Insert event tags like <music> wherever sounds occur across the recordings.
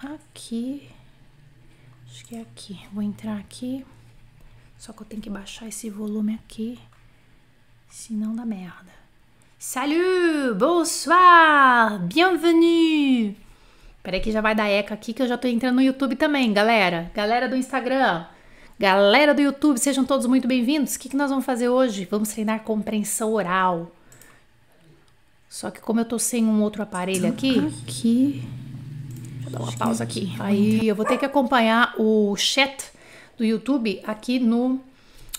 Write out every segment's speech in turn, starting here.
aqui. Acho que é aqui. Vou entrar aqui. Só que eu tenho que baixar esse volume aqui. Senão dá merda. Salut! Bonsoir! Bienvenue! Peraí que já vai dar eca aqui que eu já tô entrando no YouTube também, galera. Galera do Instagram. Galera do YouTube, sejam todos muito bem-vindos. O que, que nós vamos fazer hoje? Vamos treinar compreensão oral. Só que como eu tô sem um outro aparelho aqui, aqui dar uma pausa aqui. Aí eu vou ter que acompanhar o chat do YouTube aqui no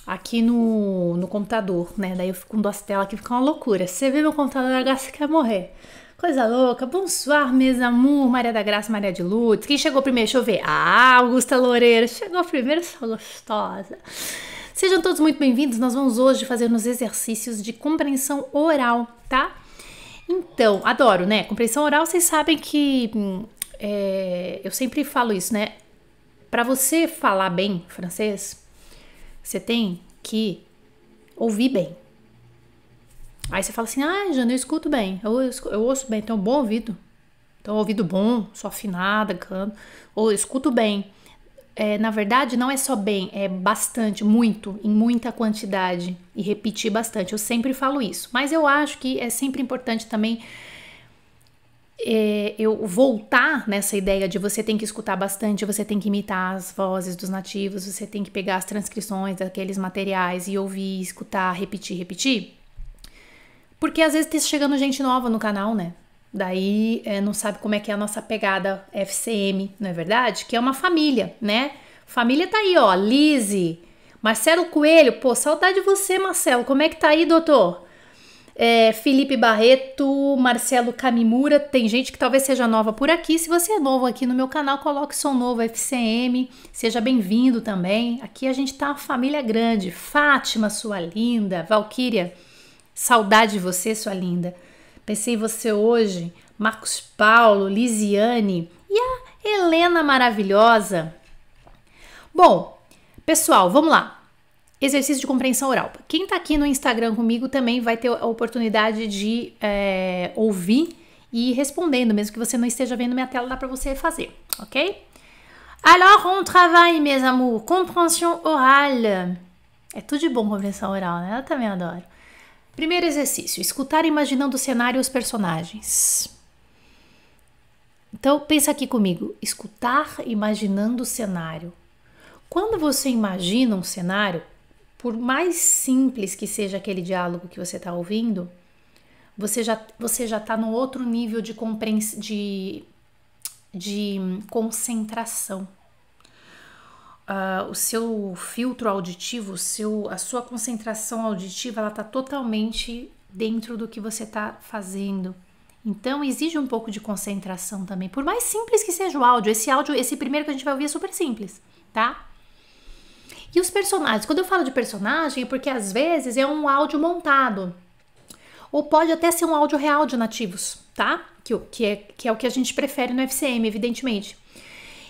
aqui no, no computador, né? Daí eu fico com duas telas que fica uma loucura. Você vê meu computador agora, você quer morrer. Coisa louca. Bonsoir, mes amor. Maria da Graça, Maria de Lutz. Quem chegou primeiro? Deixa eu ver. Ah, Augusta Loureiro. Chegou primeiro, sua gostosa. Sejam todos muito bem-vindos. Nós vamos hoje fazer uns exercícios de compreensão oral, tá? Então, adoro, né? Compreensão oral, vocês sabem que hum, é, eu sempre falo isso, né? Para você falar bem francês, você tem que ouvir bem. Aí você fala assim: ah, Jana, eu escuto bem, eu, eu ouço bem, tenho um bom ouvido. Então, ouvido bom, sou afinada, canto, ou escuto bem. É, na verdade, não é só bem, é bastante, muito, em muita quantidade e repetir bastante. Eu sempre falo isso, mas eu acho que é sempre importante também é, eu voltar nessa ideia de você tem que escutar bastante, você tem que imitar as vozes dos nativos, você tem que pegar as transcrições daqueles materiais e ouvir, escutar, repetir, repetir. Porque às vezes tá chegando gente nova no canal, né? Daí é, não sabe como é que é a nossa pegada FCM, não é verdade? Que é uma família, né? Família tá aí, ó. Lise, Marcelo Coelho, pô, saudade de você, Marcelo. Como é que tá aí, doutor? é, Felipe Barreto, Marcelo Kamimura. Tem gente que talvez seja nova por aqui. Se você é novo aqui no meu canal, coloque Som Novo FCM. Seja bem-vindo também. Aqui a gente tá uma família grande. Fátima, sua linda. Valquíria, saudade de você, sua linda. Pensei em você hoje. Marcos Paulo, Lisiane e a Helena maravilhosa. Bom, pessoal, vamos lá. Exercício de compreensão oral. Quem está aqui no Instagram comigo também vai ter a oportunidade de é, ouvir e ir respondendo, mesmo que você não esteja vendo minha tela, dá para você fazer, ok? Alors, on travaille, mes amours, compreensão oral. É tudo de bom compreensão oral, né? Eu também adoro. Primeiro exercício: escutar imaginando o cenário e os personagens. Então, pensa aqui comigo: escutar imaginando o cenário. Quando você imagina um cenário, por mais simples que seja aquele diálogo que você está ouvindo, você já você já está no outro nível de compreensão de, de concentração. Uh, o seu filtro auditivo, seu, a sua concentração auditiva, ela está totalmente dentro do que você está fazendo. Então exige um pouco de concentração também, por mais simples que seja o áudio. Esse áudio, esse primeiro que a gente vai ouvir é super simples, tá? E os personagens, quando eu falo de personagem, é porque às vezes é um áudio montado. Ou pode até ser um áudio real de nativos, tá? Que, que, é, que é o que a gente prefere no FCM, evidentemente.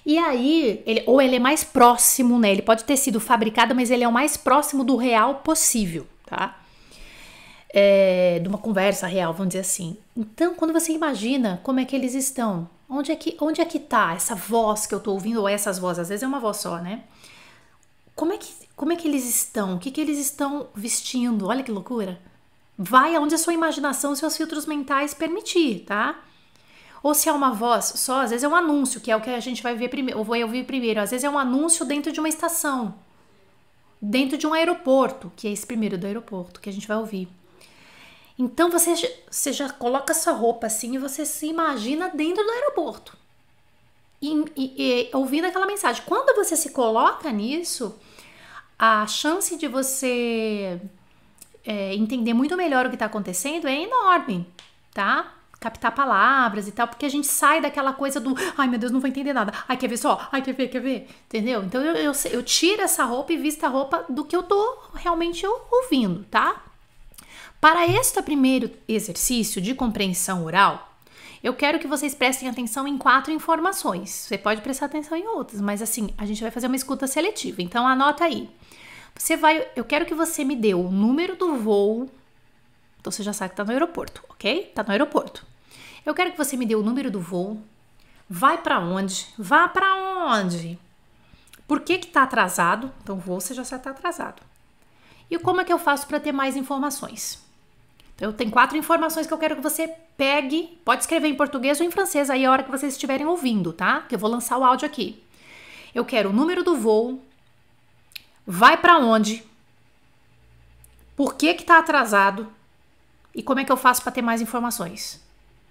E aí, ele, ou ele é mais próximo, né? Ele pode ter sido fabricado, mas ele é o mais próximo do real possível, tá? É, de uma conversa real, vamos dizer assim. Então, quando você imagina como é que eles estão, onde é que, onde é que tá essa voz que eu tô ouvindo, ou essas vozes, às vezes é uma voz só, né? como é que, como é que eles estão? O que, que eles estão vestindo? Olha que loucura. Vai aonde a sua imaginação, seus filtros mentais permitir, tá? Ou se é uma voz só, às vezes é um anúncio, que é o que a gente vai ver primeiro, ou vai ouvir primeiro. Às vezes é um anúncio dentro de uma estação, dentro de um aeroporto, que é esse primeiro do aeroporto que a gente vai ouvir. Então você, você já coloca sua roupa assim e você se imagina dentro do aeroporto e, e, e, ouvindo aquela mensagem. Quando você se coloca nisso, a chance de você é, entender muito melhor o que está acontecendo é enorme, tá? Captar palavras e tal, porque a gente sai daquela coisa do ai meu Deus, não vou entender nada, ai quer ver só, ai quer ver, quer ver, entendeu? Então eu, eu, eu tiro essa roupa e visto a roupa do que eu tô realmente ouvindo, tá? Para este primeiro exercício de compreensão oral, eu quero que vocês prestem atenção em quatro informações. Você pode prestar atenção em outras, mas assim, a gente vai fazer uma escuta seletiva. Então anota aí. Você vai, eu quero que você me dê o número do voo. Então você já sabe que tá no aeroporto, OK? Tá no aeroporto. Eu quero que você me dê o número do voo. Vai para onde? Vá para onde? Por que que tá atrasado? Então o voo você já sabe que tá atrasado. E como é que eu faço para ter mais informações? Eu tenho quatro informações que eu quero que você pegue. Pode escrever em português ou em francês aí a hora que vocês estiverem ouvindo, tá? Que eu vou lançar o áudio aqui. Eu quero o número do voo, vai para onde, por que que tá atrasado e como é que eu faço para ter mais informações.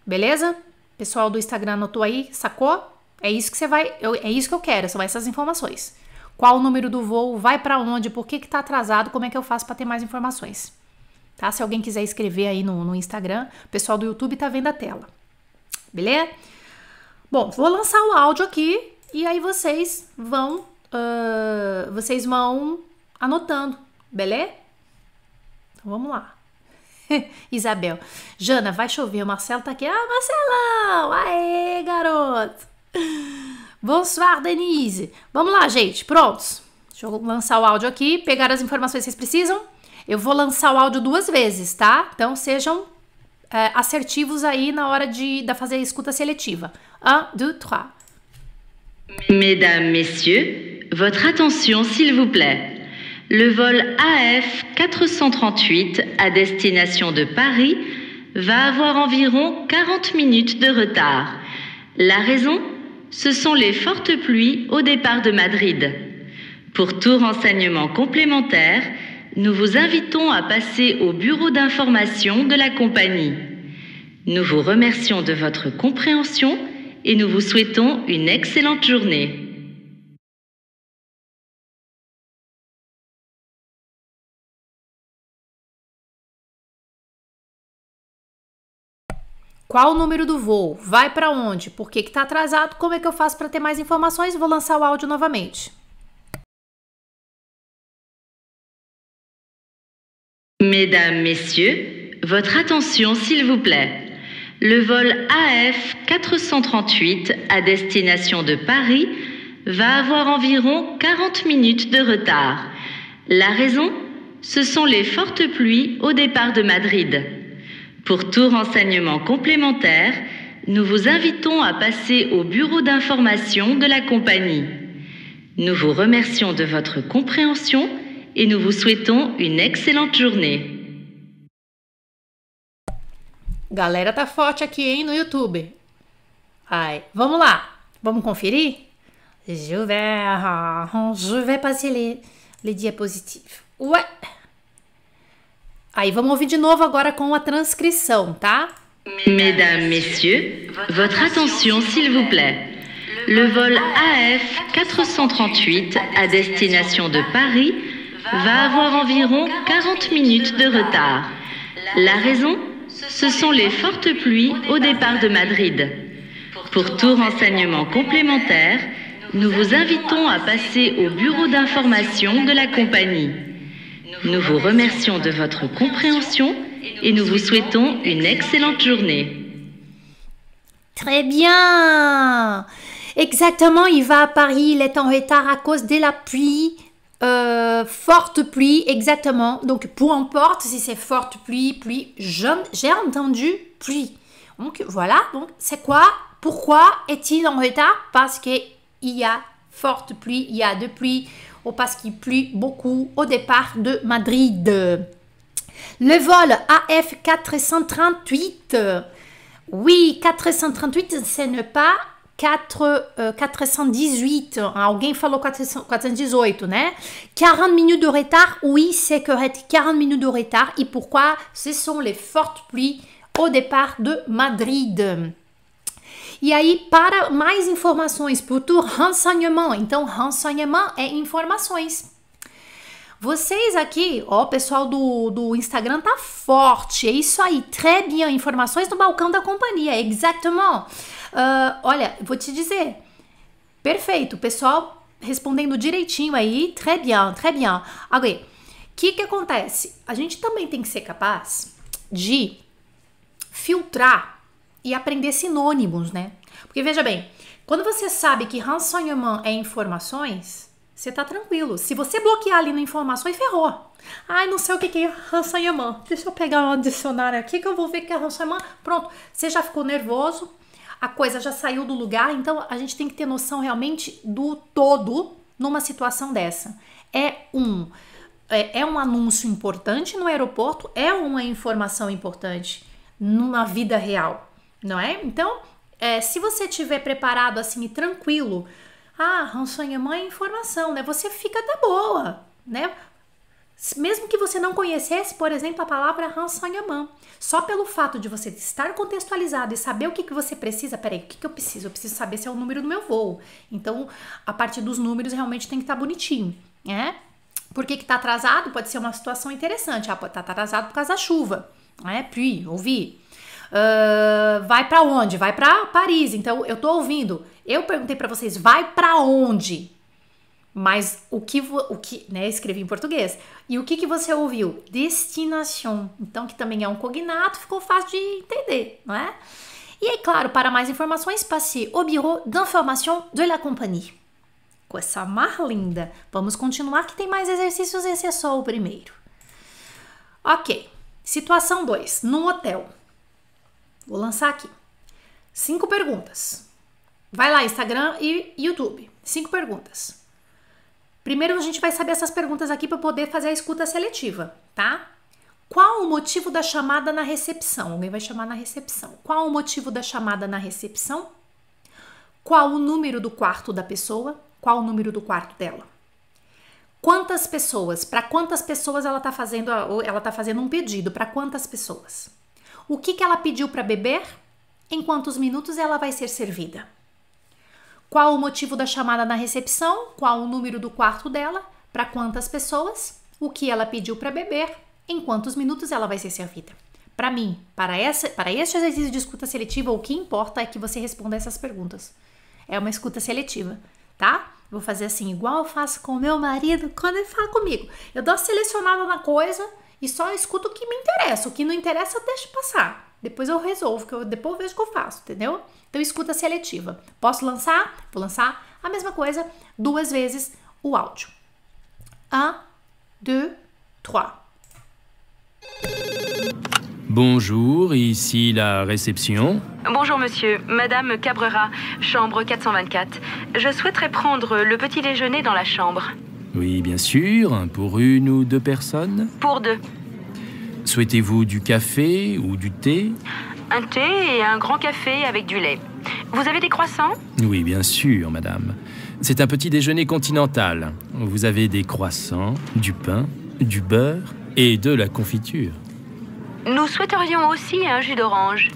Beleza? Pessoal do Instagram anotou aí, sacou? É isso que você vai, eu, é isso que eu quero, são essas informações. Qual o número do voo, vai para onde, por que que tá atrasado, como é que eu faço para ter mais informações tá? Se alguém quiser escrever aí no, no Instagram, o pessoal do YouTube tá vendo a tela. Beleza? Bom, vou lançar o áudio aqui e aí vocês vão, uh, vocês vão anotando, beleza? Então vamos lá. <laughs> Isabel, Jana, vai chover, o Marcelo tá aqui. Ah, Marcelão! Aê, garoto! Bonsoir, Denise! Vamos lá, gente, prontos? Deixa eu lançar o áudio aqui, pegar as informações que vocês precisam. Je vais lancer l'audio deux fois, vezes, tá? Então sejam é, assertivos aí na hora de, faire fazer a escuta seletiva. Un, um, deux, trois. Mesdames, Messieurs, votre attention s'il vous plaît. Le vol AF 438 à destination de Paris va avoir environ 40 minutes de retard. La raison Ce sont les fortes pluies au départ de Madrid. Pour tout renseignement complémentaire, nous vous invitons à passer au bureau d'information de la compagnie. Nous vous remercions de votre compréhension et nous vous souhaitons une excellente journée. Qual o número do voo? Vai para onde? Por que está atrasado? Como é que eu faço para ter mais informações? Vou lançar o áudio novamente. Mesdames, Messieurs, votre attention s'il vous plaît. Le vol AF 438 à destination de Paris va avoir environ 40 minutes de retard. La raison Ce sont les fortes pluies au départ de Madrid. Pour tout renseignement complémentaire, nous vous invitons à passer au bureau d'information de la compagnie. Nous vous remercions de votre compréhension et nous vous souhaitons une excellente journée. Galera tá forte aqui, hein, no YouTube. vamos lá. Vamos conferir? Je vais, ah, je vais passer les, diapositives. Ouais. Aí vamos ouvir de novo agora com la transcription, tá? Mesdames, messieurs, votre attention s'il vous plaît. Le vol AF 438 à destination de Paris va avoir environ 40 minutes de retard. La raison Ce sont les fortes pluies au départ de Madrid. Pour tout renseignement complémentaire, nous vous invitons à passer au bureau d'information de la compagnie. Nous vous remercions de votre compréhension et nous vous souhaitons une excellente journée. Très bien Exactement, il va à Paris, il est en retard à cause de la pluie. Euh, forte pluie, exactement. Donc, peu importe si c'est forte pluie, pluie, j'ai entendu pluie. Donc, voilà. Donc, c'est quoi Pourquoi est-il en retard Parce qu'il y a forte pluie, il y a de pluie, ou parce qu'il pleut beaucoup au départ de Madrid. Le vol AF438. Oui, 438, c'est n'est pas 4, uh, 418, alguém falou 418, né? 40 minutos de retard, oui, c'est correct, 40 minutos de retard. e pourquoi Ce sont les fortes pluies au départ de Madrid. E aí, para mais informações, por renseignement. Então, renseignement é informações. Vocês aqui, ó, o pessoal do, do Instagram tá forte. É isso aí, très bien. Informações do balcão da companhia, exatamente. Uh, olha, vou te dizer. Perfeito, pessoal respondendo direitinho aí. Très bien, très bien. Agora, o que, que acontece? A gente também tem que ser capaz de filtrar e aprender sinônimos, né? Porque veja bem, quando você sabe que renseignement é informações, você tá tranquilo. Se você bloquear ali no informações, ferrou. Ai, não sei o que, que é renseignement. Deixa eu pegar um dicionário aqui que eu vou ver o que é renseignement. Pronto, você já ficou nervoso, a coisa já saiu do lugar, então a gente tem que ter noção realmente do todo numa situação dessa. É um é, é um anúncio importante no aeroporto, é uma informação importante numa vida real, não é? Então, é, se você estiver preparado assim e tranquilo, ah, rançonha mãe é informação, né? Você fica da boa, né? mesmo que você não conhecesse, por exemplo, a palavra Ransonyaman, só pelo fato de você estar contextualizado e saber o que, que você precisa, peraí, o que, que eu preciso? Eu preciso saber se é o número do meu voo. Então, a partir dos números realmente tem que estar tá bonitinho, né? Por que está atrasado? Pode ser uma situação interessante. Ah, tá atrasado por causa da chuva, né? Pri, ouvi. Uh, vai para onde? Vai para Paris. Então, eu tô ouvindo. Eu perguntei para vocês, vai para onde? Mas o que, o que né, escrevi em português. E o que, que você ouviu? Destinação. Então, que também é um cognato, ficou fácil de entender, não é? E aí, claro, para mais informações, passe ao Bureau d'Information de la Compagnie. Com essa mar linda. Vamos continuar que tem mais exercícios, esse é só o primeiro. Ok, situação 2, num hotel. Vou lançar aqui. Cinco perguntas. Vai lá, Instagram e YouTube. Cinco perguntas. Primeiro a gente vai saber essas perguntas aqui para poder fazer a escuta seletiva, tá? Qual o motivo da chamada na recepção? Alguém vai chamar na recepção. Qual o motivo da chamada na recepção? Qual o número do quarto da pessoa? Qual o número do quarto dela? Quantas pessoas? Para quantas pessoas ela está fazendo? Ela tá fazendo um pedido para quantas pessoas? O que que ela pediu para beber? Em quantos minutos ela vai ser servida? qual o motivo da chamada na recepção, qual o número do quarto dela, para quantas pessoas, o que ela pediu para beber, em quantos minutos ela vai ser servida. Para mim, para, essa, para este exercício de escuta seletiva, o que importa é que você responda essas perguntas. É uma escuta seletiva, tá? Vou fazer assim, igual eu faço com o meu marido quando ele fala comigo. Eu dou a selecionada na coisa e só escuto o que me interessa. O que não interessa, eu deixo passar. depois eu resolvo, que eu, depois eu vejo que eu faço, entendeu? Então, escuta seletiva. Posso lançar? Vou lançar a mesma coisa duas vezes o áudio. Un, um, deux, trois. Bonjour, ici la réception. Bonjour monsieur, Madame Cabrera, chambre 424. Je souhaiterais prendre le petit déjeuner dans la chambre. Oui, bien sûr, pour une ou deux personnes Pour deux. Souhaitez-vous du café ou du thé Un thé et un grand café avec du lait. Vous avez des croissants Oui, bien sûr, madame. C'est un petit déjeuner continental. Vous avez des croissants, du pain, du beurre et de la confiture. Nous souhaiterions aussi un jus d'orange.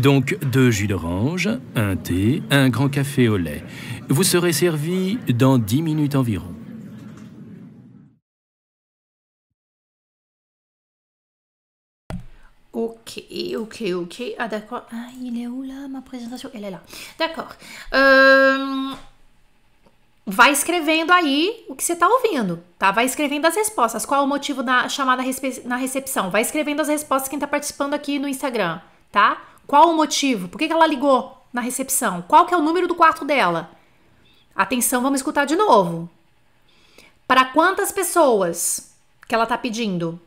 Donc deux jus d'orange, un thé, un grand café au lait. Vous serez servi dans 10 minutes environ. et ok, ok. Ah d'accord. Ah, il est où là ma apresentação Ele é lá. D'accord. Um, vai escrevendo aí o que você está ouvindo, tá? Vai escrevendo as respostas. Qual é o motivo da chamada na recepção? Vai escrevendo as respostas quem está participando aqui no Instagram, tá? Qual o motivo? Por que, que ela ligou na recepção? Qual que é o número do quarto dela? Atenção, vamos escutar de novo. Para quantas pessoas que ela está pedindo?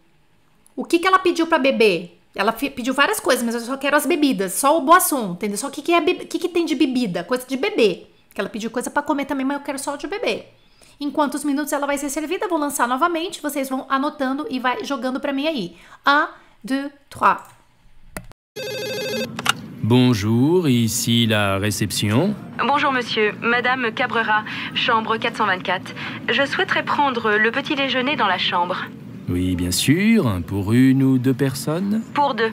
O que, que ela pediu para beber? Ela pediu várias coisas, mas eu só quero as bebidas, só o boisson, entendeu? Só o que, que, é que, que tem de bebida, coisa de bebê. Que ela pediu coisa para comer também, mas eu quero só o de bebê. Em quantos minutos ela vai ser servida, vou lançar novamente, vocês vão anotando e vai jogando para mim aí. Un, deux, trois. Bonjour, ici la réception. Bonjour monsieur, madame Cabrera, chambre 424. Je souhaiterais prendre le petit déjeuner dans la chambre. Oui, bien sûr, pour une ou deux personnes. Pour deux.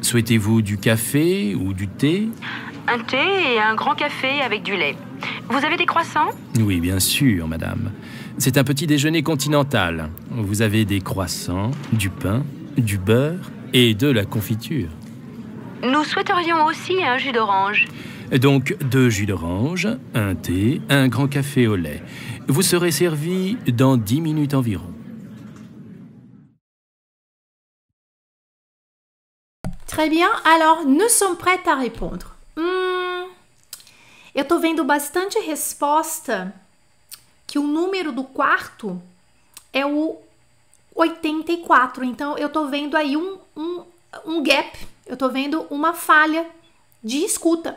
Souhaitez-vous du café ou du thé Un thé et un grand café avec du lait. Vous avez des croissants Oui, bien sûr, madame. C'est un petit déjeuner continental. Vous avez des croissants, du pain, du beurre et de la confiture. Nous souhaiterions aussi un jus d'orange. Donc deux jus d'orange, un thé, un grand café au lait. Vous serez servi dans dix minutes environ. Très bien, alors nous sommes prêts à répondre. Hum, eu tô vendo bastante resposta que o número do quarto é o 84. Então eu tô vendo aí um, um, um gap, eu tô vendo uma falha de escuta.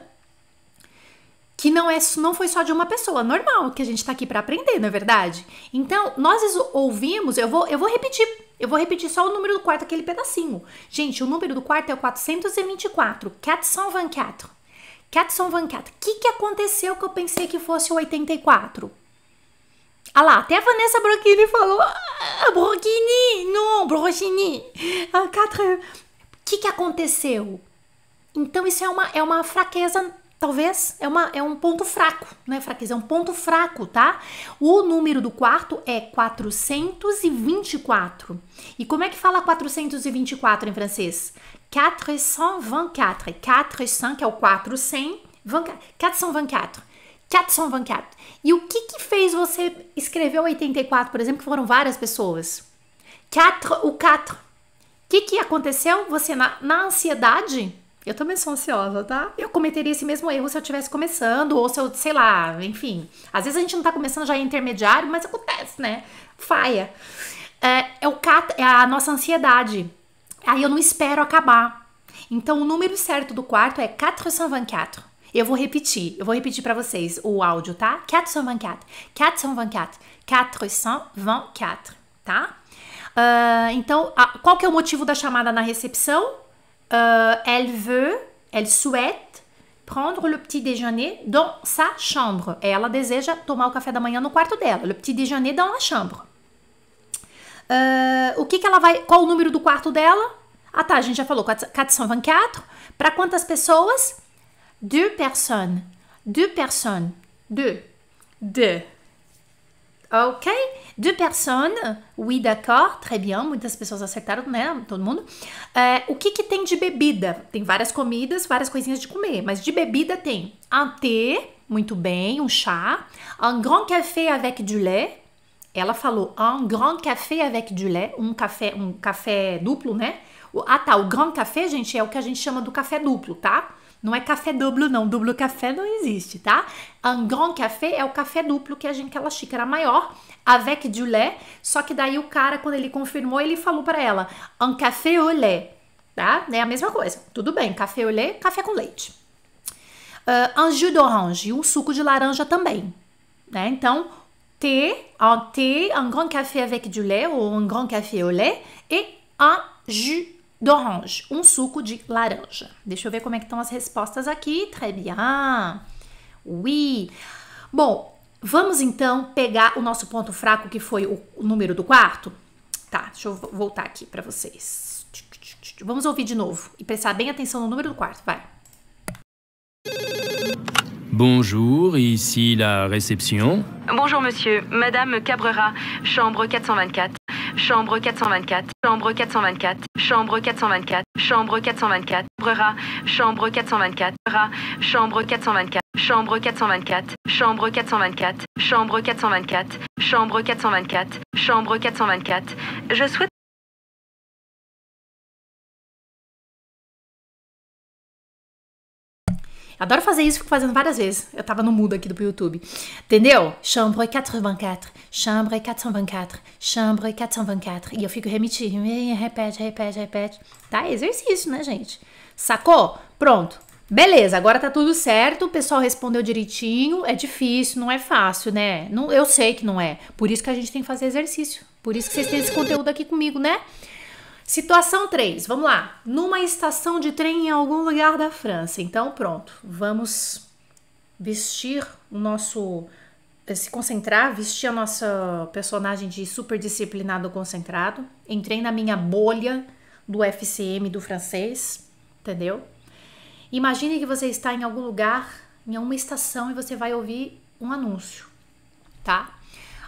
Que não, é, não foi só de uma pessoa, normal, que a gente tá aqui para aprender, não é verdade? Então, nós ouvimos, eu vou, eu vou repetir eu vou repetir só o número do quarto, aquele pedacinho. Gente, o número do quarto é o 424. 424. 424. O que, que aconteceu que eu pensei que fosse o 84? Ah lá, até a Vanessa Brocchini falou. Ah, Não, Brocchini! Ah, quatro. O que, que aconteceu? Então, isso é uma, é uma fraqueza talvez é, uma, é um ponto fraco, não é fraqueza, é um ponto fraco, tá? O número do quarto é 424. E como é que fala 424 em francês? 424. 400, que é o 400, 424. 424. E o que que fez você escrever 84, por exemplo, que foram várias pessoas? 4, o 4. O que que aconteceu? Você, na, na ansiedade, eu também sou ansiosa, tá? Eu cometeria esse mesmo erro se eu estivesse começando, ou se eu, sei lá, enfim. Às vezes a gente não tá começando já em intermediário, mas acontece, né? Faia. É, é, o cat, é a nossa ansiedade. Aí eu não espero acabar. Então o número certo do quarto é 424. Eu vou repetir, eu vou repetir para vocês o áudio, tá? 424, 424, 424, tá? Uh, então, a, qual que é o motivo da chamada na recepção? euh, elle veut, elle souhaite prendre le petit déjeuner dans sa chambre. Ela deseja tomar o café da manhã no quarto dela. Le petit déjeuner dans la chambre. Uh, o que, que ela vai. Qual o número do quarto dela? Ah tá, a gente já falou 424. Para quantas pessoas? Deux personnes. Deux personnes. Deux. Deux. Ok? Deux personnes, oui, d'accord, très bien. Muitas pessoas acertaram, né? Todo mundo. É, o que, que tem de bebida? Tem várias comidas, várias coisinhas de comer, mas de bebida tem un thé, muito bem, um chá. Un grand café avec du lait. Ela falou un grand café avec du lait, um café, um café duplo, né? Ah tá, o grand café, gente, é o que a gente chama do café duplo, tá? Não é café duplo, não. Duplo café não existe, tá? Un grand café é o café duplo, que é aquela xícara maior, avec du lait. Só que daí o cara, quando ele confirmou ele falou para ela, un café au lait, tá? É a mesma coisa. Tudo bem, café au lait, café com leite. Uh, un jus d'orange, um suco de laranja também, né? Então, thé, un thé, un grand café avec du lait, ou un grand café au lait, e un jus d'orange, um suco de laranja. Deixa eu ver como é que estão as respostas aqui. Très bien. Oui. Bom, vamos então pegar o nosso ponto fraco que foi o, o número do quarto. Tá, deixa eu voltar aqui para vocês. Vamos ouvir de novo e prestar bem atenção no número do quarto, vai. Bonjour, ici la réception. Bonjour monsieur, madame Cabrera, chambre 424. chambre 424, chambre 424, chambre 424, chambre 424, bras, chambre 424, bras, chambre 424, chambre 424, chambre 424, chambre 424, chambre 424, chambre 424. Je souhaite Adoro fazer isso, fico fazendo várias vezes. Eu tava no mudo aqui do YouTube. Entendeu? Chambre 424, chambre 424, chambre 424. E eu fico remitindo, repete, repete, repete. Tá? exercício, né, gente? Sacou? Pronto. Beleza, agora tá tudo certo, o pessoal respondeu direitinho. É difícil, não é fácil, né? Não, eu sei que não é. Por isso que a gente tem que fazer exercício. Por isso que vocês têm esse conteúdo aqui comigo, né? Situação 3, vamos lá. Numa estação de trem em algum lugar da França. Então, pronto, vamos vestir o nosso. Eh, se concentrar, vestir a nossa personagem de super disciplinado concentrado. Entrei na minha bolha do FCM do francês, entendeu? Imagine que você está em algum lugar, em alguma estação e você vai ouvir um anúncio, tá?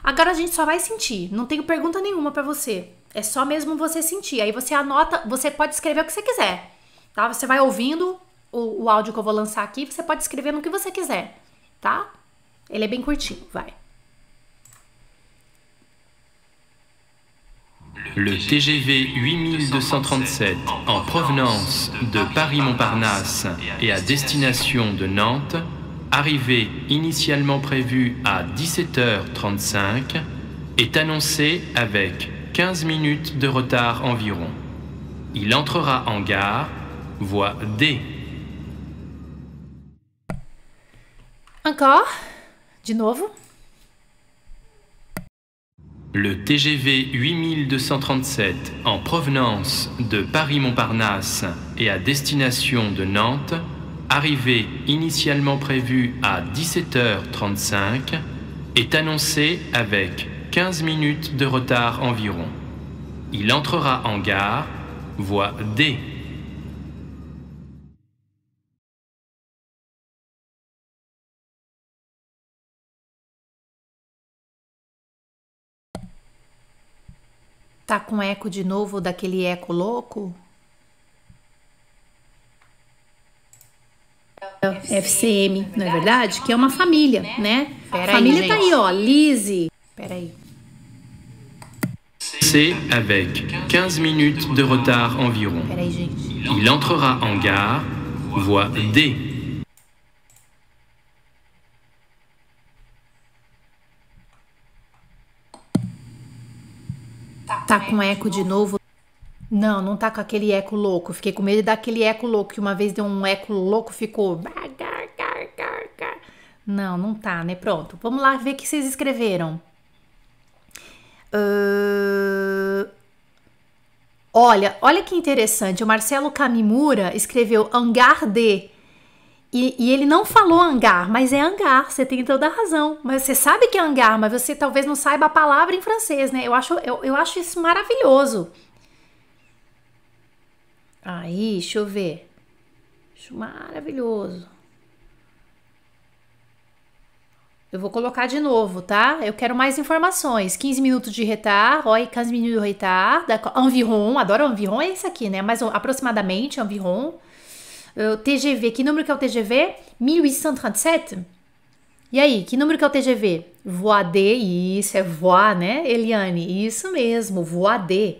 Agora a gente só vai sentir, não tenho pergunta nenhuma para você. É só mesmo você sentir. Aí você anota, você pode escrever o que você quiser, tá? Você vai ouvindo o, o áudio que eu vou lançar aqui, você pode escrever no que você quiser, tá? Ele é bem curtinho, vai. Le TGV 8237 en provenance de Paris-Montparnasse et à destination de Nantes, arrivé initialement prévu à 17h35, est annoncé avec 15 minutes de retard environ. Il entrera en gare, voie D. Encore De nouveau Le TGV 8237 en provenance de Paris-Montparnasse et à destination de Nantes, arrivé initialement prévu à 17h35, est annoncé avec 15 minutes de retard environ. Il entrera en gare, voie D. Tá com eco de novo daquele eco louco? É FCM, não é verdade? Que é uma família, né? Pera a família aí, tá aí, ó. Lise. Peraí. C'est avec 15 minutes de retard environ. Il entrera en gare, voie D. Tá com eco de novo? Não, não tá com aquele eco louco. Fiquei com medo daquele eco louco que uma vez deu um eco louco, ficou. Não, não tá, né? Pronto. Vamos lá ver o que vocês escreveram. Uh... Olha, olha que interessante. O Marcelo Kamimura escreveu hangar D. E, e, ele não falou hangar, mas é hangar. Você tem toda a razão. Mas você sabe que é hangar, mas você talvez não saiba a palavra em francês, né? Eu acho, eu, eu acho isso maravilhoso. Aí, deixa eu ver. Acho maravilhoso. Eu vou colocar de novo, tá? Eu quero mais informações. 15 minutos de retard, oi, 15 minutos de retard, Environ, Anviron, adoro Anviron, é esse aqui, né? Mas aproximadamente Anviron. Uh, TGV, que número que é o TGV? 1837. E aí, que número que é o TGV? Voadé, isso, é voar, né, Eliane? Isso mesmo, voadé.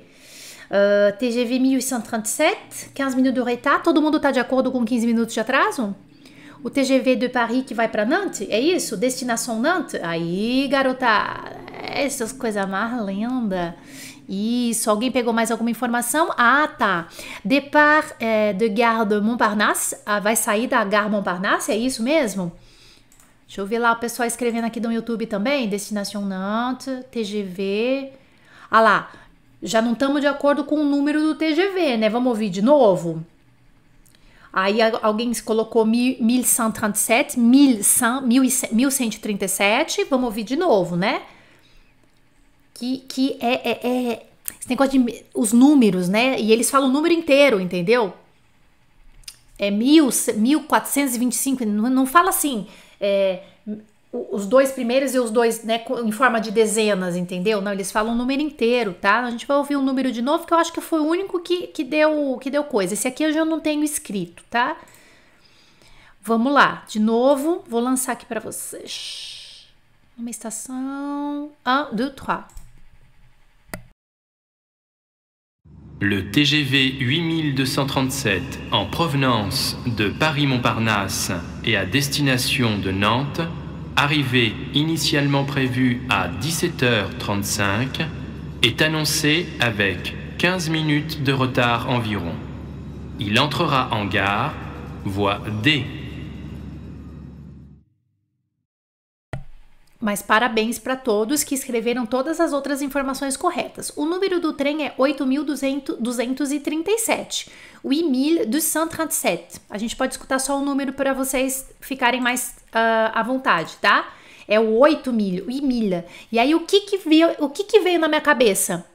Uh, TGV 1837, 15 minutos de retard. Todo mundo tá de acordo com 15 minutos de atraso? o TGV de Paris que vai para Nantes? É isso? Destinação Nantes? Aí, garota, essas coisas mais lindas. Isso, alguém pegou mais alguma informação? Ah, tá. Depart é, eh, de Gare de Montparnasse. Ah, vai sair da Gare Montparnasse? É isso mesmo? Deixa eu ver lá o pessoal escrevendo aqui no YouTube também. Destinação Nantes, TGV. Ah lá, já não estamos de acordo com o número do TGV, né? Vamos ouvir de novo? Aí alguém colocou 1137, 1100, 1137. Vamos ouvir de novo, né? Que, que é, é, é. Esse negócio de. Os números, né? E eles falam o número inteiro, entendeu? É 1425. Não, não fala assim. É, os dois primeiros e os dois, né, em forma de dezenas, entendeu? Não, eles falam o número inteiro, tá? A gente vai ouvir o um número de novo, que eu acho que foi o único que, que, deu, que deu coisa. Esse aqui eu já não tenho escrito, tá? Vamos lá, de novo, vou lançar aqui para vocês. Uma estação. Um, dois três Le TGV 8237 en provenance de Paris-Montparnasse et à destination de Nantes arrivée initialement prévue à 17h35, est annoncée avec 15 minutes de retard environ. Il entrera en gare, voie D. Mas parabéns para todos que escreveram todas as outras informações corretas. O número do trem é 8.237, 8.237. A gente pode escutar só o número para vocês ficarem mais uh, à vontade, tá? É o 8 milho e milha. E aí o que que veio, o que que veio na minha cabeça?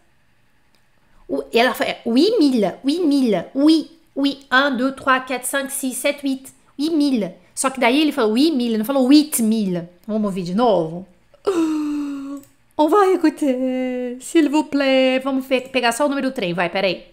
O, ela foi, é, o i milha, o milha, o i, o i, 1, 2, 3, 4, 5, 6, 7, 8, milha. Só que daí ele falou o milha, não falou o milha. Vamos ouvir de novo? <gasps> On va écouter, s'il vous plaît. Vamos pegar só o número do trem, vai, peraí.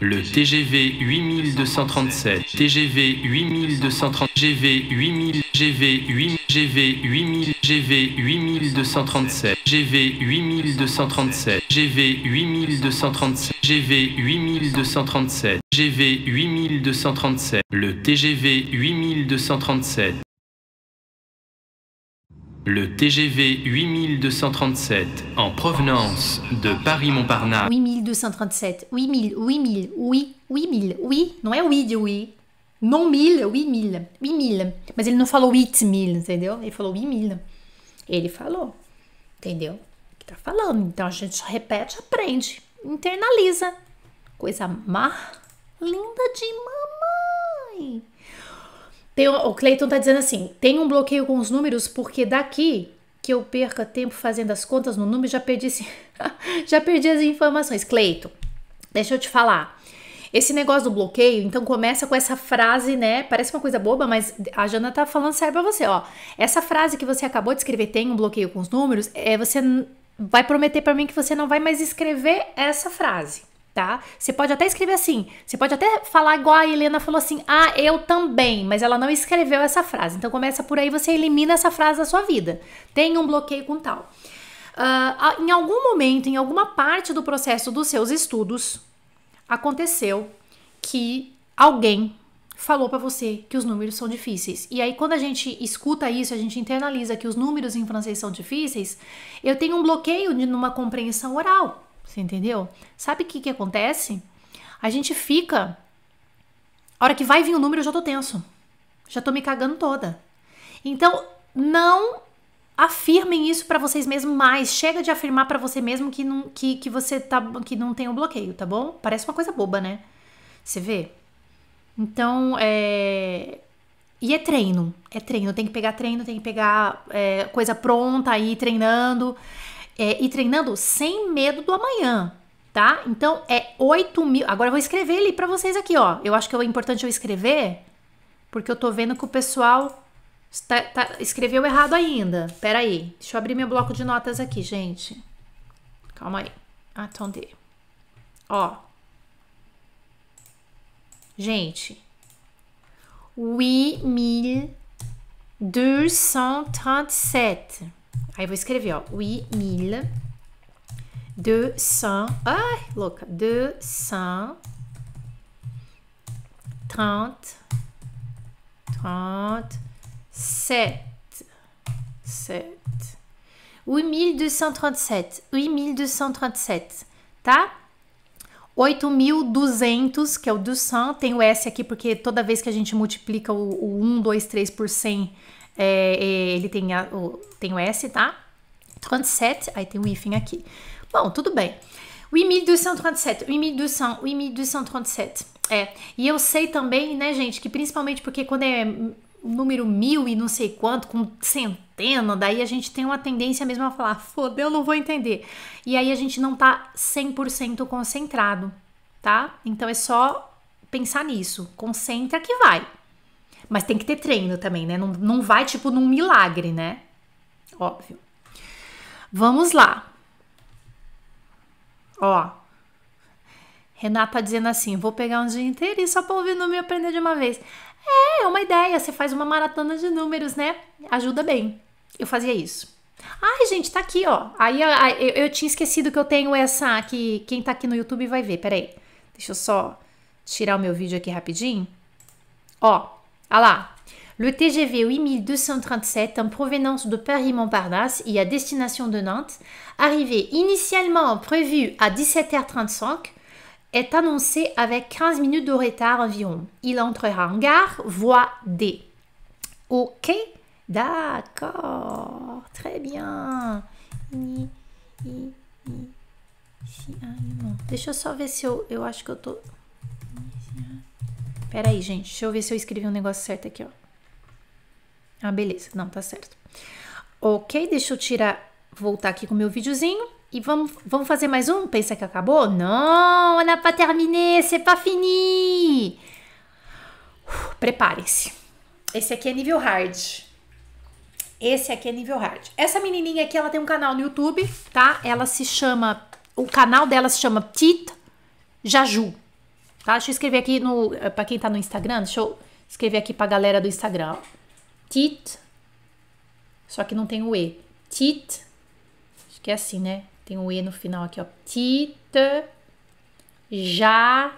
Le TGV 8237, TGV 8237, GV 8000, GV 8000, GV 8000, GV 8237, GV 8237, GV 8237, GV 8237, GV 8237, le TGV 8237. Le TGV 8237 en provenance de Paris-Montparnasse. 8237, 8000, 8000, oui, 8000, oui, não é oui de oui. Não mil, 8000, 8000. Mas ele não falou 8000, entendeu? Ele falou 8000. Ele falou, entendeu? Que tá falando. Então a gente repete, aprende, internaliza. Coisa má, linda de mamãe. Tem, o Cleiton tá dizendo assim: tem um bloqueio com os números, porque daqui que eu perca tempo fazendo as contas no número, já perdi, <laughs> já perdi as informações. Cleiton, deixa eu te falar. Esse negócio do bloqueio, então começa com essa frase, né? Parece uma coisa boba, mas a Jana tá falando sério pra você, ó. Essa frase que você acabou de escrever, tem um bloqueio com os números, é você vai prometer para mim que você não vai mais escrever essa frase tá? Você pode até escrever assim, você pode até falar igual a Helena falou assim, ah, eu também, mas ela não escreveu essa frase. Então começa por aí, você elimina essa frase da sua vida. Tem um bloqueio com tal. Uh, em algum momento, em alguma parte do processo dos seus estudos, aconteceu que alguém falou para você que os números são difíceis. E aí, quando a gente escuta isso, a gente internaliza que os números em francês são difíceis, eu tenho um bloqueio numa compreensão oral. Você entendeu? Sabe o que, que acontece? A gente fica. A hora que vai vir o número, eu já tô tenso. Já tô me cagando toda. Então, não afirmem isso para vocês mesmos mais. Chega de afirmar para você mesmo que não, que, que você tá, que não tem o um bloqueio, tá bom? Parece uma coisa boba, né? Você vê? Então, é. E é treino, é treino. Tem que pegar treino, tem que pegar é, coisa pronta aí treinando é, e treinando sem medo do amanhã, tá? Então é 8 mil. Agora eu vou escrever ele para vocês aqui, ó. Eu acho que é importante eu escrever, porque eu tô vendo que o pessoal está, tá, escreveu errado ainda. Pera aí, deixa eu abrir meu bloco de notas aqui, gente. Calma aí. Attendez. Ah, então ó. Gente. 8237. Aí vou escrever, ó, oui, mille, deux cent, ai, louca, deux cent, trente, trente, sept, sept, 8237, 8237, tá? 8.200, que é o 200, tem o S aqui porque toda vez que a gente multiplica o, o 1, 2, 3 por 100, é, é, ele tem a, o, tem o S, tá? 37, aí tem o hífen aqui. Bom, tudo bem. 8237, 8200, 8237. É, e eu sei também, né, gente, que principalmente porque quando é número mil e não sei quanto, com centena, daí a gente tem uma tendência mesmo a falar, foda, eu não vou entender. E aí a gente não tá 100% concentrado, tá? Então é só pensar nisso, concentra que vai. Mas tem que ter treino também, né? Não, não vai tipo num milagre, né? óbvio. Vamos lá. Ó. Renata tá dizendo assim: vou pegar um dia inteiro e só pra ouvir número e aprender de uma vez. É, é uma ideia. Você faz uma maratona de números, né? Ajuda bem. Eu fazia isso. Ai, gente, tá aqui, ó. Aí eu, eu, tinha esquecido que eu tenho essa que quem tá aqui no YouTube vai ver. Peraí. Deixa eu só tirar o meu vídeo aqui rapidinho. Ó, olha lá. Le TGV 8237 en provenance de Paris-Montparnasse et à destination de Nantes, arrivé initialement prévu à 17h35, est annoncé avec 15 minutes de retard environ. Il entrera en gare voie D. Ok D'accord, très bien. Deixa eu só voir si eu, que Pera aí, gente. Deixa eu ver se eu escrevi um negócio certo Ah, beleza. Não, tá certo. Ok, deixa eu tirar, voltar aqui com o meu videozinho. E vamos, vamos fazer mais um? Pensa que acabou? Não, não é pra terminar, c'est é pas fini. Uh, Preparem-se. Esse aqui é nível hard. Esse aqui é nível hard. Essa menininha aqui, ela tem um canal no YouTube, tá? Ela se chama... O canal dela se chama Petite Jaju. Tá? Deixa eu escrever aqui no... Eh, pra quem tá no Instagram, deixa eu escrever aqui pra galera do Instagram, Tit. Só que não tem o E. Tit. Acho que é assim, né? Tem o E no final aqui, ó. Tit. Já.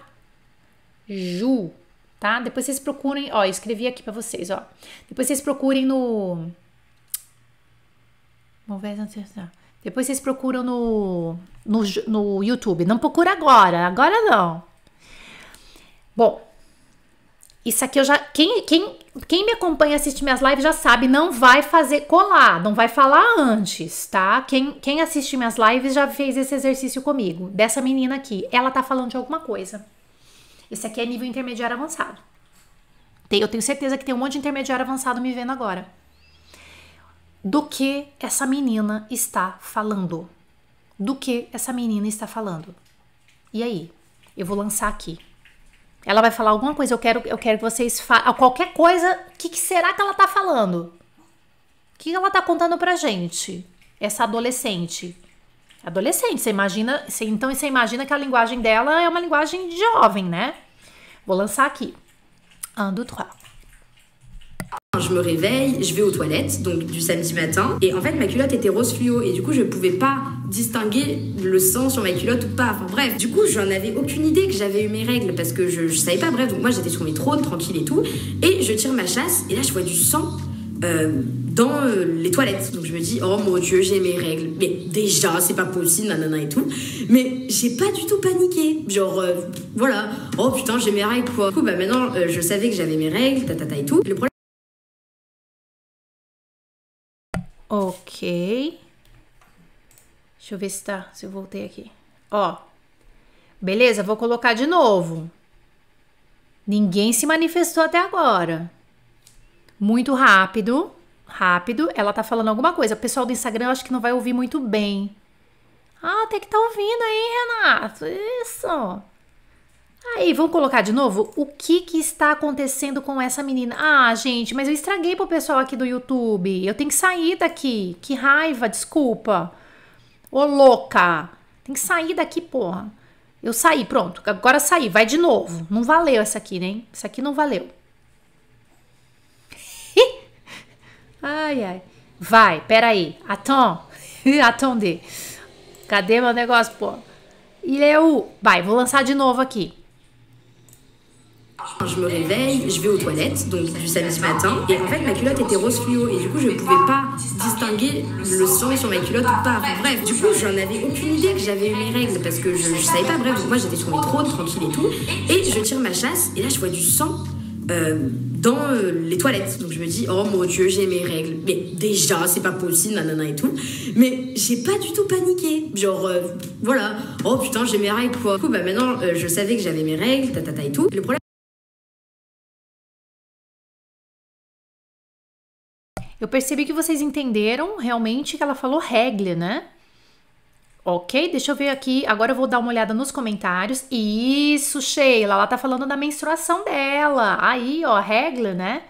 Ju. Tá? Depois vocês procurem. Ó, escrevi aqui para vocês, ó. Depois vocês procurem no. vou ver se Depois vocês procuram no, no, no YouTube. Não procura agora. Agora não. Bom, isso aqui eu já. Quem, quem, quem me acompanha assiste minhas lives já sabe, não vai fazer colar, não vai falar antes, tá? Quem, quem assiste minhas lives já fez esse exercício comigo, dessa menina aqui. Ela tá falando de alguma coisa. Esse aqui é nível intermediário avançado. Tem, eu tenho certeza que tem um monte de intermediário avançado me vendo agora. Do que essa menina está falando? Do que essa menina está falando? E aí? Eu vou lançar aqui. Ela vai falar alguma coisa, eu quero, eu quero que vocês falem. Ah, qualquer coisa, o que, que, será que ela tá falando? O que ela tá contando pra gente? Essa adolescente. Adolescente, você imagina. Você, então você imagina que a linguagem dela é uma linguagem de jovem, né? Vou lançar aqui. Ando deux, trois. je me réveille, je vais aux toilettes, donc du samedi matin. Et en fait, ma culotte était rose fluo. Et du coup, je pouvais pas distinguer le sang sur ma culotte ou pas. Enfin bref, du coup, j'en avais aucune idée que j'avais eu mes règles parce que je, savais pas. Bref, donc moi, j'étais sur mes trônes, tranquille et tout. Et je tire ma chasse. Et là, je vois du sang. Euh, dans euh, les toilettes. Donc je me dis, oh mon dieu, j'ai mes règles. Mais déjà, c'est pas possible, nanana et tout. Mais j'ai pas du tout paniqué. Genre, euh, voilà, oh putain, j'ai mes règles quoi. Du coup, bah maintenant, je savais que j'avais mes règles, tatata ta, et tout. Le Ok. Deixa eu ver se tá, se eu voltei aqui. Ó. Beleza, vou colocar de novo. Ninguém se manifestou até agora. Muito rápido, rápido. Ela tá falando alguma coisa. O pessoal do Instagram eu acho que não vai ouvir muito bem. Ah, tem que tá ouvindo aí, Renato. Isso. Aí, vamos colocar de novo? O que, que está acontecendo com essa menina? Ah, gente, mas eu estraguei pro pessoal aqui do YouTube. Eu tenho que sair daqui. Que raiva, desculpa. Ô, louca. Tem que sair daqui, porra. Eu saí, pronto. Agora saí, vai de novo. Não valeu essa aqui, né? Essa aqui não valeu. <laughs> ai, ai. Vai, peraí. Atom. Attendez. <laughs> Cadê meu negócio, pô? E Vai, vou lançar de novo aqui. Je me réveille, je vais aux toilettes, donc du samedi matin, et en fait ma culotte était rose fluo, et du coup je ne pouvais pas distinguer le sang sur ma culotte ou pas. bref, du coup j'en avais aucune idée que j'avais eu mes règles parce que je, savais pas, bref, moi j'étais sur trop tranquille et tout, et je tire ma chasse, et là je vois du sang. Euh, dans euh, les toilettes. Donc je me dis, oh mon dieu, j'ai mes règles. Mais déjà, c'est pas possible, nanana et tout. Mais j'ai pas du tout paniqué. Genre, euh, voilà, oh putain, j'ai mes règles, quoi. Du coup, bah maintenant, je savais que j'avais mes règles, tatata ta, et tout. Le problème, Eu percebi que vocês entenderam realmente que ela falou regle, né? Ok, deixa eu ver aqui. Agora eu vou dar uma olhada nos comentários. Isso, Sheila, ela tá falando da menstruação dela. Aí, ó, regra, né?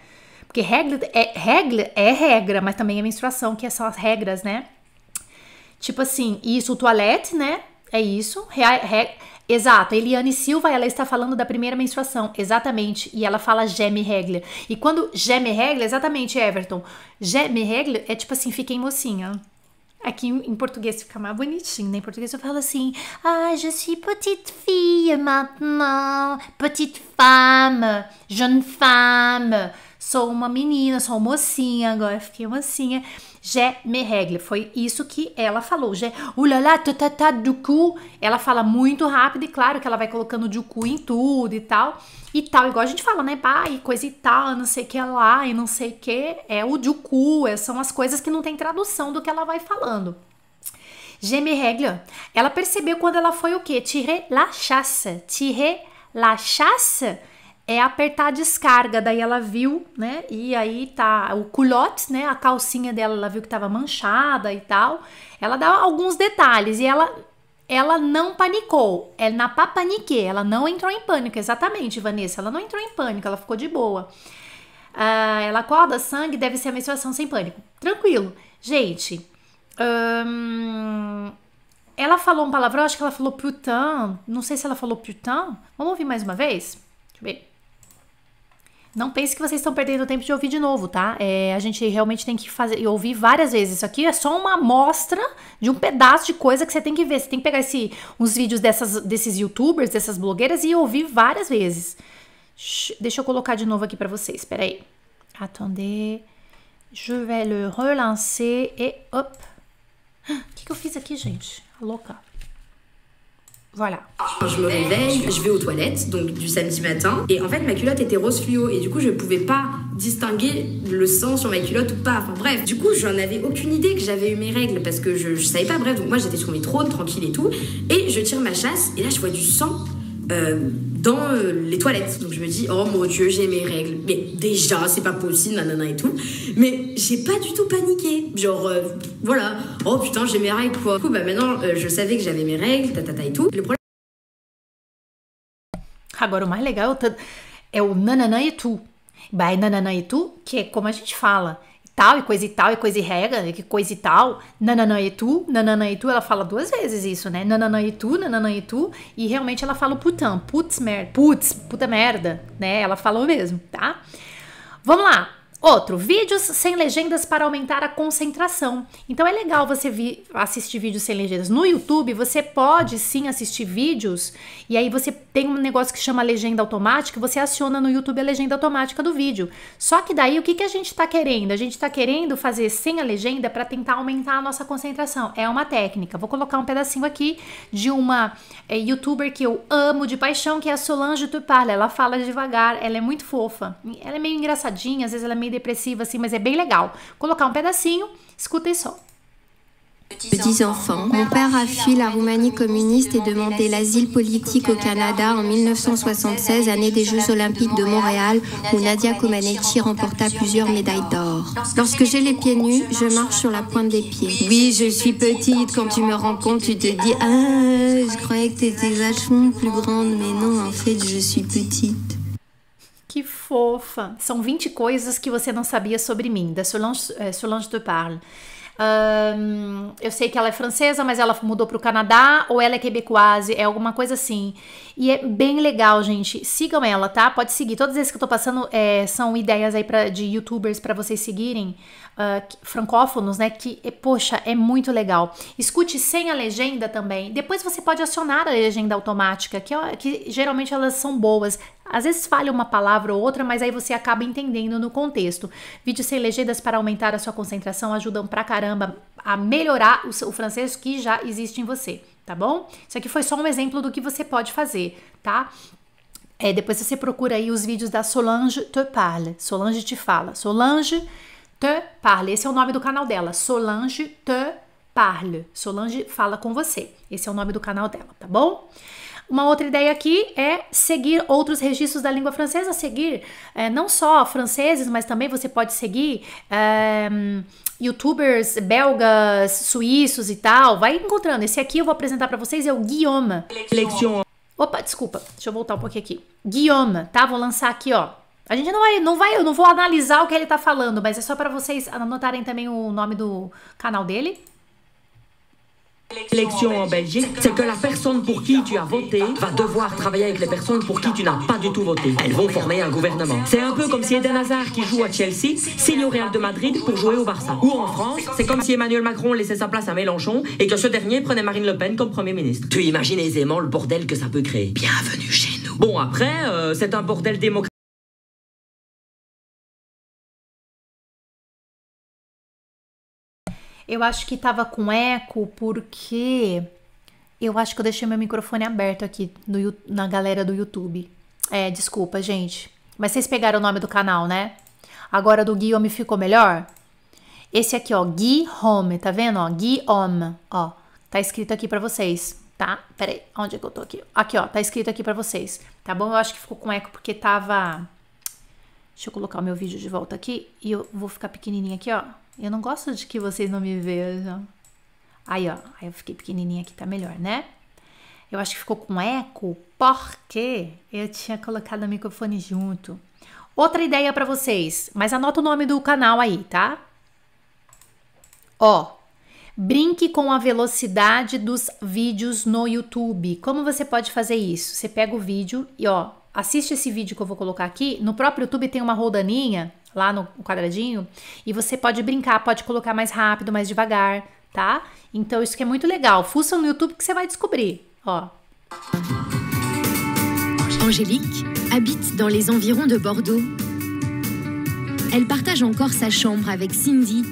Porque regra é, regra é regra, mas também é menstruação, que são as regras, né? Tipo assim, isso, o toalete, né? É isso. re, Exato, a Eliane Silva, ela está falando da primeira menstruação, exatamente, e ela fala geme regla. E quando geme regla, exatamente, Everton, geme regla é tipo assim, fiquei mocinha. Aqui em português fica mais bonitinho, né? Em português eu falo assim, ah, je suis petite fille maintenant, petite femme, jeune femme, sou uma menina, sou mocinha, agora fiquei mocinha. Je me regle. Foi isso que ela falou. Je, ulala, tatata, tá, tá, tá, du cu. Ela fala muito rápido e claro que ela vai colocando du cu em tudo e tal. E tal, igual a gente fala, né? Pai, coisa e tal, não sei o que lá, e não sei o que. É o du cu, é, são as coisas que não tem tradução do que ela vai falando. Je me regle. Ela percebeu quando ela foi o quê? Te la te Tirer é apertar a descarga. Daí ela viu, né? E aí tá o culote, né? A calcinha dela, ela viu que tava manchada e tal. Ela dá alguns detalhes e ela ela não panicou. É na papanique, ela não entrou em pânico, exatamente, Vanessa. Ela não entrou em pânico, ela ficou de boa. Uh, ela acorda, sangue, deve ser a menstruação sem pânico. Tranquilo. Gente, hum, ela falou um palavrão, acho que ela falou putain. Não sei se ela falou putain. Vamos ouvir mais uma vez? Deixa eu ver. Não pense que vocês estão perdendo tempo de ouvir de novo, tá? É, a gente realmente tem que fazer e ouvir várias vezes. Isso aqui é só uma amostra de um pedaço de coisa que você tem que ver. Você tem que pegar esse, uns vídeos dessas, desses youtubers, dessas blogueiras e ouvir várias vezes. Deixa eu colocar de novo aqui para vocês. Espera aí. Attendez. Je vais le relancer et hop. <gasps> O que, que eu fiz aqui, gente? Louca. Voilà. Ah, je me réveille, je vais aux toilettes, donc du samedi matin, et en fait ma culotte était rose fluo, et du coup je pouvais pas distinguer le sang sur ma culotte ou pas. Enfin bref, du coup j'en avais aucune idée que j'avais eu mes règles parce que je, je savais pas. Bref, donc moi j'étais sur mes trônes tranquille et tout, et je tire ma chasse, et là je vois du sang euh, dans euh, les toilettes. Donc je me dis, oh mon dieu, j'ai mes règles. Mais déjà, c'est pas possible, nanana et tout. Mais j'ai pas du tout paniqué. Genre, euh, voilà, oh putain, j'ai mes règles quoi. Du coup, bah maintenant, je savais que j'avais mes règles, tatata ta, ta, et tout. Le problème. Agora, ah, bah, o mais legal é o nanana Bah, e tu, que é como a gente fala. tal, e coisa e tal, e coisa e rega, e né, que coisa e tal, nananã e tu, nananã e tu, ela fala duas vezes isso, né? Nananã e tu, nananã e tu, e realmente ela fala o putão, putz merda, putz, puta merda, né? Ela falou mesmo, tá? Vamos lá, Outro, vídeos sem legendas para aumentar a concentração. Então é legal você vi, assistir vídeos sem legendas. No YouTube, você pode sim assistir vídeos, e aí você tem um negócio que chama legenda automática, você aciona no YouTube a legenda automática do vídeo. Só que daí o que, que a gente está querendo? A gente está querendo fazer sem a legenda para tentar aumentar a nossa concentração. É uma técnica. Vou colocar um pedacinho aqui de uma é, youtuber que eu amo de paixão, que é a Solange Tupala. Ela fala devagar, ela é muito fofa. Ela é meio engraçadinha, às vezes ela é meio dépressive depressiva, assim, mas é bem legal. Colocar um pedacinho, escutem Petits enfants, mon père a fui la Roumanie communiste et demandé l'asile politique au Canada en 1976, année des Jeux Olympiques de Montréal, où Nadia Comaneci remporta plusieurs médailles d'or. Lorsque j'ai les pieds nus, je marche sur la pointe des pieds. Oui, je suis petite, quand tu me rencontres, tu te dis Ah, je croyais que tu étais vachement plus grande, mais non, en fait, je suis petite. Que fofa! São 20 coisas que você não sabia sobre mim, da Solange, eh, Solange Parle. Um, eu sei que ela é francesa, mas ela mudou para o Canadá, ou ela é quebecoise, é alguma coisa assim. E é bem legal, gente. Sigam ela, tá? Pode seguir. Todas as que eu tô passando é, são ideias aí pra, de youtubers para vocês seguirem uh, francófonos, né? Que, eh, poxa, é muito legal. Escute sem a legenda também. Depois você pode acionar a legenda automática, que, é que geralmente elas são boas. Às vezes falha uma palavra ou outra, mas aí você acaba entendendo no contexto. Vídeos sem legendas para aumentar a sua concentração ajudam pra caramba a melhorar o, o francês que já existe em você, tá bom? Isso aqui foi só um exemplo do que você pode fazer, tá? É, depois você procura aí os vídeos da Solange Te Parle. Solange te fala. Solange te parle. Esse é o nome do canal dela, Solange te parle. Solange fala com você. Esse é o nome do canal dela, tá bom? Uma outra ideia aqui é seguir outros registros da língua francesa, seguir é, não só franceses, mas também você pode seguir é, youtubers belgas, suíços e tal. Vai encontrando. Esse aqui eu vou apresentar para vocês é o Guillaume. Lexion. Opa, desculpa. Deixa eu voltar um pouquinho aqui. Guillaume, tá? Vou lançar aqui, ó. A gente não vai, não vai, não vou analisar o que ele tá falando, mas é só para vocês anotarem também o nome do canal dele. L'élection en Belgique, c'est que la personne pour qui tu as voté va devoir travailler avec les personnes pour qui tu n'as pas du tout voté. Elles vont former un gouvernement. C'est un peu comme si Eden Hazard, qui joue à Chelsea, signe au Real de Madrid pour jouer au Barça. Ou en France, c'est comme si Emmanuel Macron laissait sa place à Mélenchon et que ce dernier prenait Marine Le Pen comme Premier ministre. Tu imagines aisément le bordel que ça peut créer. Bienvenue chez nous. Bon, après, euh, c'est un bordel démocratique. Eu acho que tava com eco porque eu acho que eu deixei meu microfone aberto aqui no, na galera do YouTube. É, desculpa, gente. Mas vocês pegaram o nome do canal, né? Agora do Guillaume ficou melhor? Esse aqui, ó, Guillaume, tá vendo? Ó, Guillaume, ó. Tá escrito aqui para vocês, tá? Peraí, onde é que eu tô aqui? Aqui, ó, tá escrito aqui para vocês, tá bom? Eu acho que ficou com eco porque tava... Deixa eu colocar o meu vídeo de volta aqui e eu vou ficar pequenininha aqui, ó. Eu não gosto de que vocês não me vejam. Aí, ó. Aí eu fiquei pequenininha aqui, tá melhor, né? Eu acho que ficou com eco porque eu tinha colocado o microfone junto. Outra ideia para vocês, mas anota o nome do canal aí, tá? Ó, brinque com a velocidade dos vídeos no YouTube. Como você pode fazer isso? Você pega o vídeo e ó, assiste esse vídeo que eu vou colocar aqui. No próprio YouTube tem uma rodaninha lá no quadradinho, e você pode brincar, pode colocar mais rápido, mais devagar, tá? Então isso que é muito legal. Fuça no YouTube que você vai descobrir, ó. Angélique habite dans les environs de Bordeaux. Elle partage encore sa chambre avec Cindy,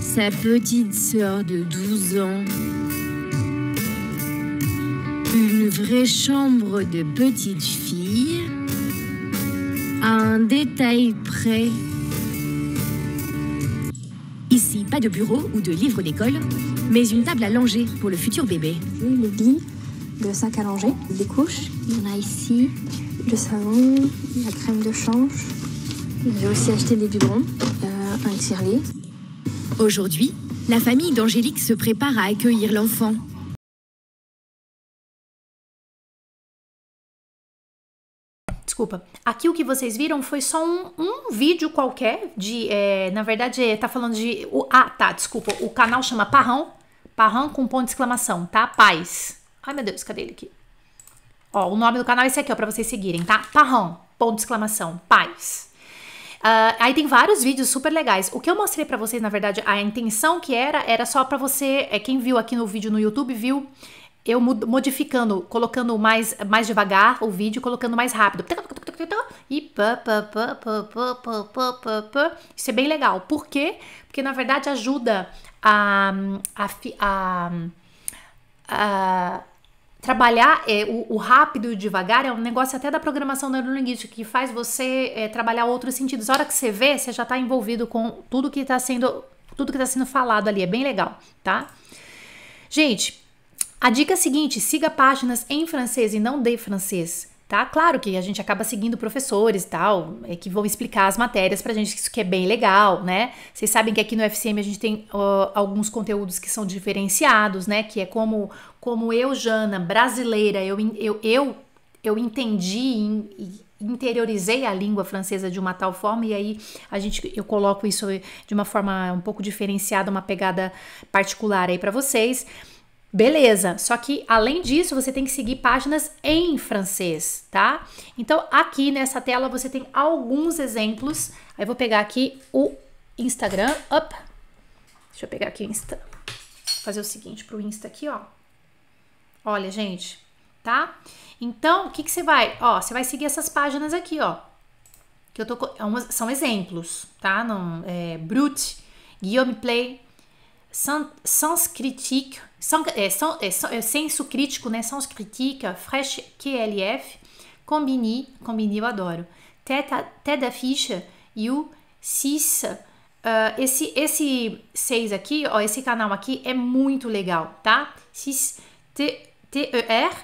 sa petite sœur de 12 ans. Une vraie chambre de petite fille un détail près. Ici, pas de bureau ou de livre d'école, mais une table à langer pour le futur bébé. Le lit, le sac à langer, des couches. Il y en a ici, le savon, la crème de change. J'ai aussi acheté des biberons, euh, un tire Aujourd'hui, la famille d'Angélique se prépare à accueillir l'enfant. desculpa. Aqui o que vocês viram foi só um, um vídeo qualquer de. É, na verdade, é, tá falando de. O, ah, tá, desculpa. O canal chama Parrão. Parrão com ponto de exclamação, tá? Paz. Ai, meu Deus, cadê ele aqui? Ó, o nome do canal é esse aqui, ó, pra vocês seguirem, tá? Parrão, ponto de exclamação, paz. Uh, aí tem vários vídeos super legais. O que eu mostrei para vocês, na verdade, a intenção que era, era só para você, é quem viu aqui no vídeo no YouTube, viu eu modificando, colocando mais, mais devagar o vídeo, colocando mais rápido. E Isso é bem legal. Por quê? Porque na verdade ajuda a, a, a, a trabalhar é, o, o, rápido e o devagar é um negócio até da programação neurolinguística que faz você é, trabalhar outros sentidos. A hora que você vê, você já está envolvido com tudo que está sendo tudo que está sendo falado ali. É bem legal, tá? Gente, a dica é seguinte: siga páginas em francês e não de francês. Tá? Claro que a gente acaba seguindo professores e tal, é que vão explicar as matérias pra gente, isso que é bem legal, né? Vocês sabem que aqui no FCM a gente tem uh, alguns conteúdos que são diferenciados, né? Que é como, como eu, Jana, brasileira, eu, eu, eu, eu entendi e interiorizei a língua francesa de uma tal forma e aí a gente eu coloco isso de uma forma um pouco diferenciada, uma pegada particular aí para vocês. Beleza, só que além disso você tem que seguir páginas em francês, tá? Então aqui nessa tela você tem alguns exemplos. Aí eu vou pegar aqui o Instagram, up. Deixa eu pegar aqui o Insta. fazer o seguinte pro Insta aqui, ó. Olha, gente, tá? Então, o que que você vai? Ó, você vai seguir essas páginas aqui, ó. Que eu tô é são exemplos, tá? Não, é, Brut, Guillaume Play, Sans, Sans Critique, sans, é, sans, é, sans, é, senso crítico, né? Sans critique, Fresh QLF, Combini, Combini eu adoro, TED, Teda Ficha e o Cis. Uh, esse, esse 6 aqui, ó, esse canal aqui é muito legal, tá? Cis T-E-R.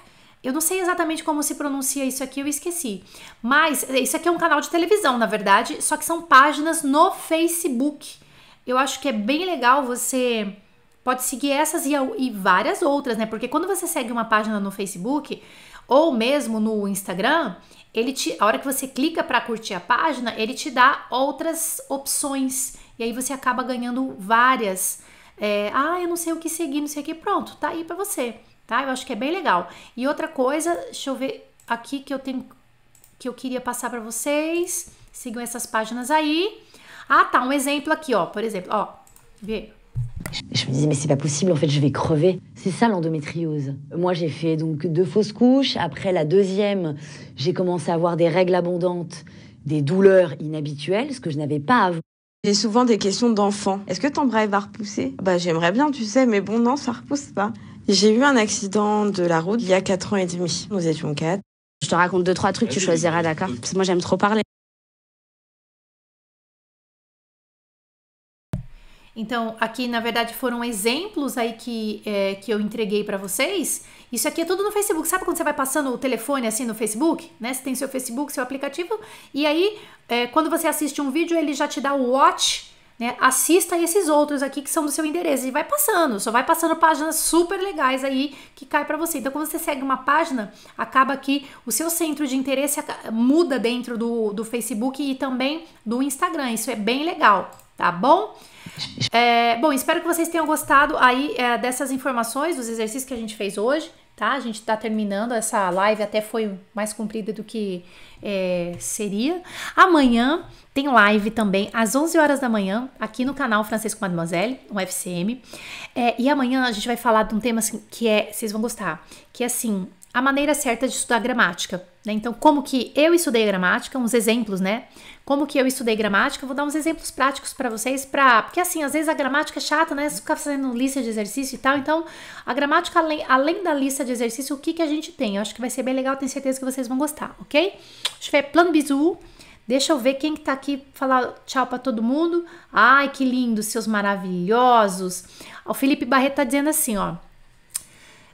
Eu não sei exatamente como se pronuncia isso aqui, eu esqueci. Mas isso aqui é um canal de televisão, na verdade, só que são páginas no Facebook. Eu acho que é bem legal você Pode seguir essas e, e várias outras, né? Porque quando você segue uma página no Facebook ou mesmo no Instagram, ele te, a hora que você clica para curtir a página, ele te dá outras opções. E aí você acaba ganhando várias. É, ah, eu não sei o que seguir, não sei o que. Pronto, tá aí para você, tá? Eu acho que é bem legal. E outra coisa, deixa eu ver aqui que eu tenho que eu queria passar para vocês. Sigam essas páginas aí. Ah, tá, um exemplo aqui, ó. Por exemplo, ó, vê. Je me disais, mais c'est pas possible, en fait, je vais crever. C'est ça l'endométriose. Moi, j'ai fait donc deux fausses couches. Après la deuxième, j'ai commencé à avoir des règles abondantes, des douleurs inhabituelles, ce que je n'avais pas avant. J'ai souvent des questions d'enfants. Est-ce que ton bras va repousser Bah, j'aimerais bien, tu sais, mais bon, non, ça repousse pas. J'ai eu un accident de la route il y a 4 ans et demi. Nous étions quatre. Je te raconte deux, trois trucs, tu choisiras, d'accord Parce que moi, j'aime trop parler. Então, aqui na verdade foram exemplos aí que, é, que eu entreguei para vocês. Isso aqui é tudo no Facebook. Sabe quando você vai passando o telefone assim no Facebook? Né? Você tem seu Facebook, seu aplicativo. E aí, é, quando você assiste um vídeo, ele já te dá o watch. Né? Assista esses outros aqui que são do seu endereço e vai passando, só vai passando páginas super legais aí que cai para você. Então, quando você segue uma página, acaba que o seu centro de interesse muda dentro do, do Facebook e também do Instagram. Isso é bem legal tá bom? É, bom, espero que vocês tenham gostado aí é, dessas informações, dos exercícios que a gente fez hoje, tá? A gente tá terminando essa live, até foi mais comprida do que é, seria. Amanhã tem live também às 11 horas da manhã, aqui no canal Francisco Mademoiselle, um FCM. É, e amanhã a gente vai falar de um tema assim, que é, vocês vão gostar, que é assim, a maneira certa de estudar gramática. Né? Então, como que eu estudei gramática, uns exemplos, né? Como que eu estudei gramática, vou dar uns exemplos práticos para vocês, pra... porque assim, às vezes a gramática é chata, né? Você fica fazendo lista de exercício e tal. Então, a gramática, além, além da lista de exercício, o que, que a gente tem? Eu acho que vai ser bem legal, tenho certeza que vocês vão gostar, ok? Deixa eu ver, plano bizu. Deixa eu ver quem que tá aqui falar tchau para todo mundo. Ai, que lindo, seus maravilhosos. O Felipe Barreto tá dizendo assim, ó.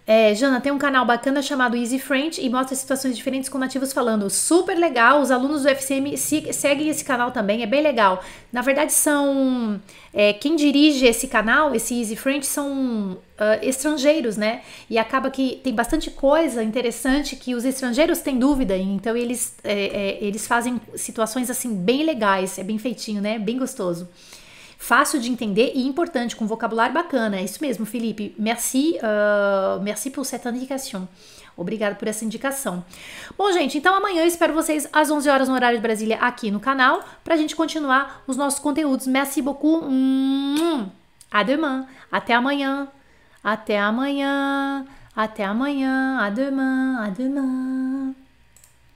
É, Jana, tem um canal bacana chamado Easy French e mostra situações diferentes com nativos falando. Super legal, os alunos do FCM se, seguem esse canal também, é bem legal. Na verdade, são. É, quem dirige esse canal, esse Easy French, são Uh, estrangeiros, né? E acaba que tem bastante coisa interessante que os estrangeiros têm dúvida, então eles, é, é, eles fazem situações assim bem legais, é bem feitinho, né? Bem gostoso fácil de entender e importante, com vocabulário bacana. É isso mesmo, Felipe. Merci, uh, merci pour cette indication. Obrigado por essa indicação. Bom, gente, então amanhã eu espero vocês às 11 horas no horário de Brasília aqui no canal para a gente continuar os nossos conteúdos. Merci beaucoup. Hum. À demain. Até amanhã. Até amanhã. Até amanhã. À demain. À demain.